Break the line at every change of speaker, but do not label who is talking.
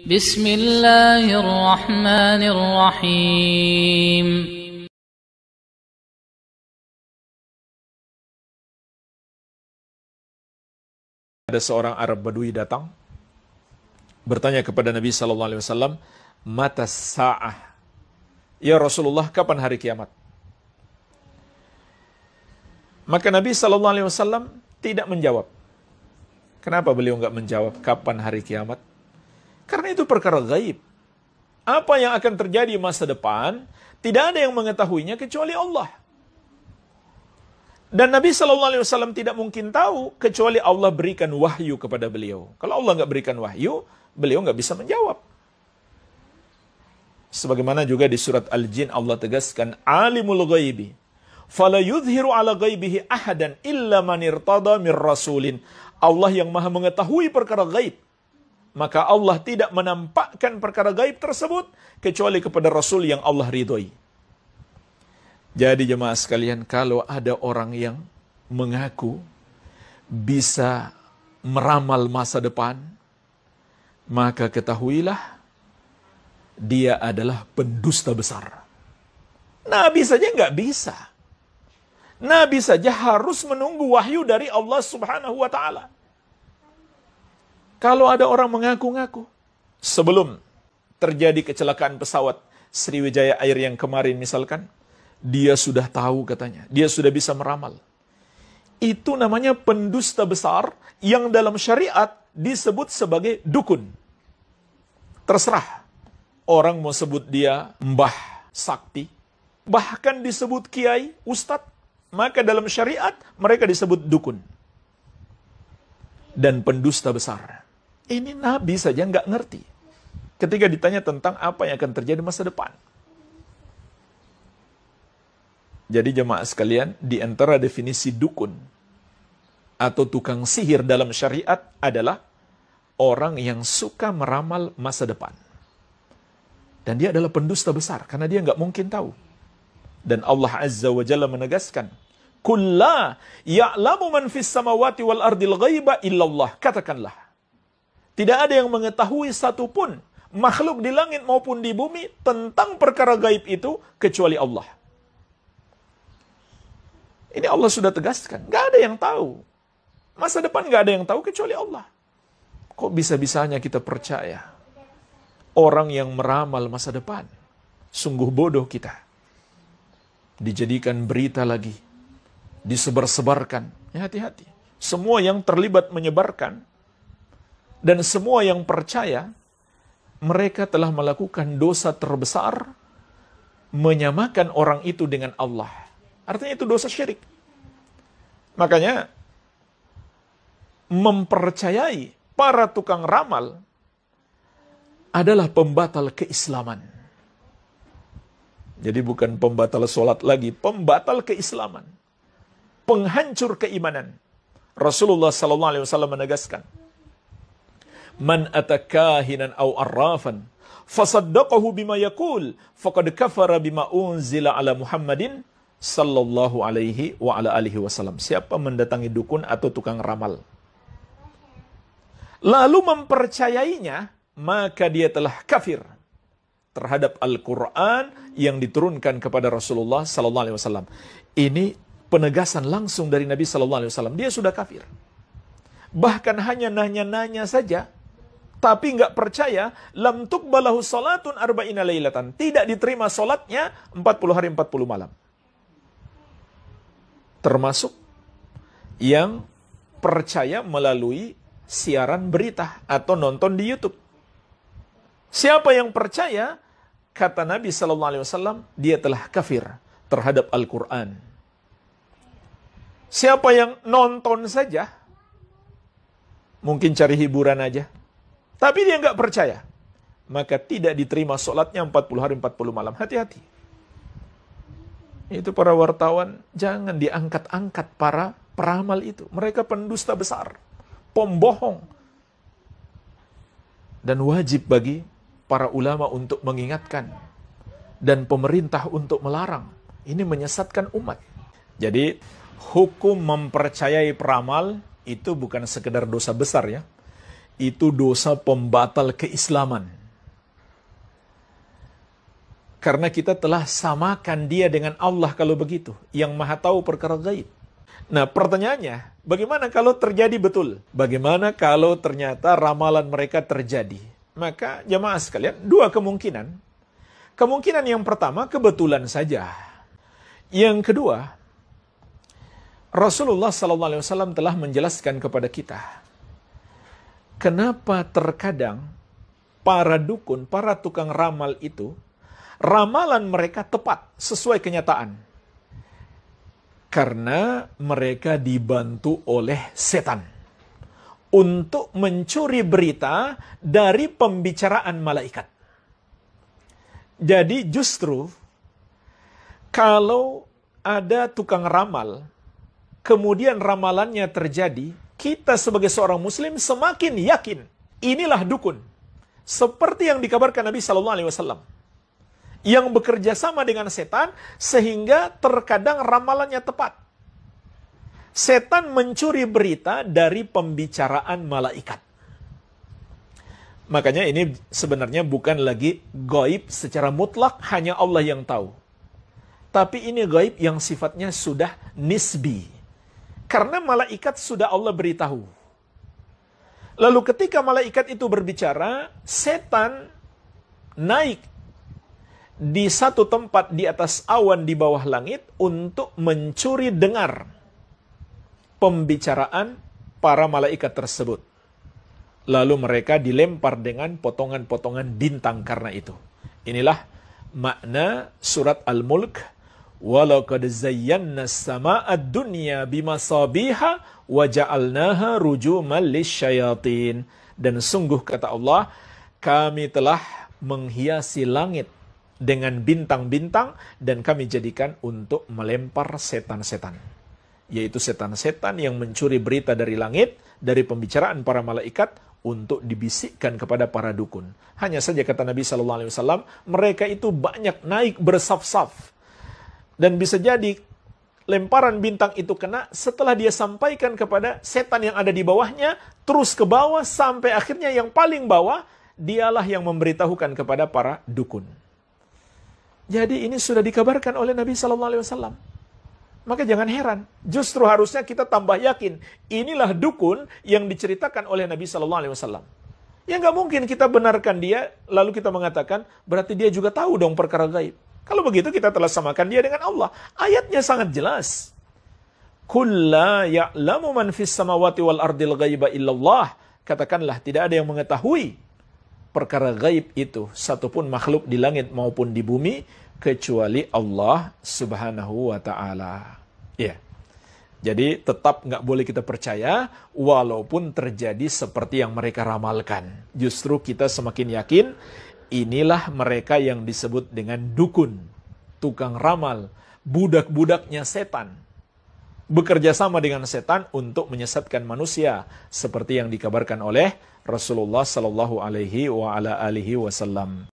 بسم الله الرحمن الرحيم Ada seorang Arab Badui datang bertanya kepada Nabi Sallallahu Alaihi Wasallam, mata sa'ah. Ya Rasulullah, kapan hari kiamat? Maka Nabi Sallallahu Alaihi Wasallam tidak menjawab. Kenapa beliau enggak menjawab kapan hari kiamat? Karena itu perkara gaib. Apa yang akan terjadi masa depan, tidak ada yang mengetahuinya kecuali Allah. Dan Nabi Shallallahu Alaihi Wasallam tidak mungkin tahu kecuali Allah berikan wahyu kepada beliau. Kalau Allah nggak berikan wahyu, beliau nggak bisa menjawab. Sebagaimana juga di surat Al-Jin Allah tegaskan, Alimul ghaibi, fala yudhiru ala ghaibihi ahadan illa Manir Tada min rasulin. Allah yang maha mengetahui perkara gaib maka Allah tidak menampakkan perkara gaib tersebut kecuali kepada Rasul yang Allah ridhoi. Jadi jemaah sekalian, kalau ada orang yang mengaku bisa meramal masa depan, maka ketahuilah dia adalah pendusta besar. Nabi saja nggak bisa. Nabi saja harus menunggu wahyu dari Allah Subhanahu wa Ta'ala. Kalau ada orang mengaku-ngaku, sebelum terjadi kecelakaan pesawat Sriwijaya Air yang kemarin misalkan, dia sudah tahu katanya, dia sudah bisa meramal. Itu namanya pendusta besar yang dalam syariat disebut sebagai dukun. Terserah. Orang mau sebut dia mbah sakti, bahkan disebut kiai, ustadz, maka dalam syariat mereka disebut dukun dan pendusta besar. Ini Nabi saja nggak ngerti. Ketika ditanya tentang apa yang akan terjadi masa depan. Jadi jemaah sekalian, di antara definisi dukun atau tukang sihir dalam syariat adalah orang yang suka meramal masa depan. Dan dia adalah pendusta besar karena dia nggak mungkin tahu. Dan Allah Azza wa Jalla menegaskan, Kulla ya'lamu man fis samawati wal ardil ghaiba illallah. Katakanlah, tidak ada yang mengetahui satupun makhluk di langit maupun di bumi tentang perkara gaib itu kecuali Allah. Ini Allah sudah tegaskan, nggak ada yang tahu. Masa depan nggak ada yang tahu kecuali Allah. Kok bisa-bisanya kita percaya orang yang meramal masa depan? Sungguh bodoh kita. Dijadikan berita lagi, disebar-sebarkan. Ya, hati-hati. Semua yang terlibat menyebarkan dan semua yang percaya, mereka telah melakukan dosa terbesar, menyamakan orang itu dengan Allah. Artinya itu dosa syirik. Makanya, mempercayai para tukang ramal adalah pembatal keislaman. Jadi bukan pembatal sholat lagi, pembatal keislaman. Penghancur keimanan. Rasulullah SAW menegaskan, man atakahinan aw arrafan fasaddaqahu bima yaqul faqad kafara bima unzila ala Muhammadin sallallahu alaihi wa ala alihi wasallam. Siapa mendatangi dukun atau tukang ramal lalu mempercayainya maka dia telah kafir terhadap Al-Qur'an yang diturunkan kepada Rasulullah sallallahu alaihi wasallam. Ini penegasan langsung dari Nabi sallallahu alaihi wasallam. Dia sudah kafir. Bahkan hanya nanya-nanya saja tapi nggak percaya, lam tukbalahu salatun arba'ina lailatan. Tidak diterima salatnya 40 hari 40 malam. Termasuk yang percaya melalui siaran berita atau nonton di YouTube. Siapa yang percaya, kata Nabi Sallallahu Alaihi Wasallam, dia telah kafir terhadap Al-Quran. Siapa yang nonton saja, mungkin cari hiburan aja, tapi dia nggak percaya. Maka tidak diterima sholatnya 40 hari 40 malam. Hati-hati. Itu para wartawan, jangan diangkat-angkat para peramal itu. Mereka pendusta besar, pembohong. Dan wajib bagi para ulama untuk mengingatkan dan pemerintah untuk melarang. Ini menyesatkan umat. Jadi hukum mempercayai peramal itu bukan sekedar dosa besar ya, itu dosa pembatal keislaman. Karena kita telah samakan dia dengan Allah kalau begitu, yang maha tahu perkara gaib. Nah pertanyaannya, bagaimana kalau terjadi betul? Bagaimana kalau ternyata ramalan mereka terjadi? Maka jamaah sekalian, dua kemungkinan. Kemungkinan yang pertama, kebetulan saja. Yang kedua, Rasulullah SAW telah menjelaskan kepada kita kenapa terkadang para dukun, para tukang ramal itu, ramalan mereka tepat sesuai kenyataan. Karena mereka dibantu oleh setan untuk mencuri berita dari pembicaraan malaikat. Jadi justru kalau ada tukang ramal, kemudian ramalannya terjadi kita sebagai seorang muslim semakin yakin inilah dukun. Seperti yang dikabarkan Nabi Shallallahu Alaihi Wasallam yang bekerja sama dengan setan sehingga terkadang ramalannya tepat. Setan mencuri berita dari pembicaraan malaikat. Makanya ini sebenarnya bukan lagi gaib secara mutlak hanya Allah yang tahu. Tapi ini gaib yang sifatnya sudah nisbi. Karena malaikat sudah Allah beritahu. Lalu ketika malaikat itu berbicara, setan naik di satu tempat di atas awan di bawah langit untuk mencuri dengar pembicaraan para malaikat tersebut. Lalu mereka dilempar dengan potongan-potongan bintang karena itu. Inilah makna surat Al-Mulk Walaqad zayyana sama'a dunya bimasabiha wa ja'alnaha rujuman lisyayatin. Dan sungguh kata Allah, kami telah menghiasi langit dengan bintang-bintang dan kami jadikan untuk melempar setan-setan. Yaitu setan-setan yang mencuri berita dari langit, dari pembicaraan para malaikat, untuk dibisikkan kepada para dukun. Hanya saja kata Nabi saw mereka itu banyak naik bersaf-saf dan bisa jadi lemparan bintang itu kena setelah dia sampaikan kepada setan yang ada di bawahnya, terus ke bawah sampai akhirnya yang paling bawah, dialah yang memberitahukan kepada para dukun. Jadi ini sudah dikabarkan oleh Nabi Shallallahu Alaihi Wasallam. Maka jangan heran, justru harusnya kita tambah yakin inilah dukun yang diceritakan oleh Nabi Shallallahu Alaihi Wasallam. Ya nggak mungkin kita benarkan dia lalu kita mengatakan berarti dia juga tahu dong perkara gaib. Kalau begitu kita telah samakan dia dengan Allah. Ayatnya sangat jelas. Kulla ya'lamu man fis samawati wal ardil ghaiba illallah. Katakanlah tidak ada yang mengetahui perkara gaib itu satupun makhluk di langit maupun di bumi kecuali Allah Subhanahu wa taala. Ya. Yeah. Jadi tetap nggak boleh kita percaya walaupun terjadi seperti yang mereka ramalkan. Justru kita semakin yakin Inilah mereka yang disebut dengan dukun, tukang ramal, budak-budaknya setan. Bekerja sama dengan setan untuk menyesatkan manusia seperti yang dikabarkan oleh Rasulullah sallallahu alaihi wasallam.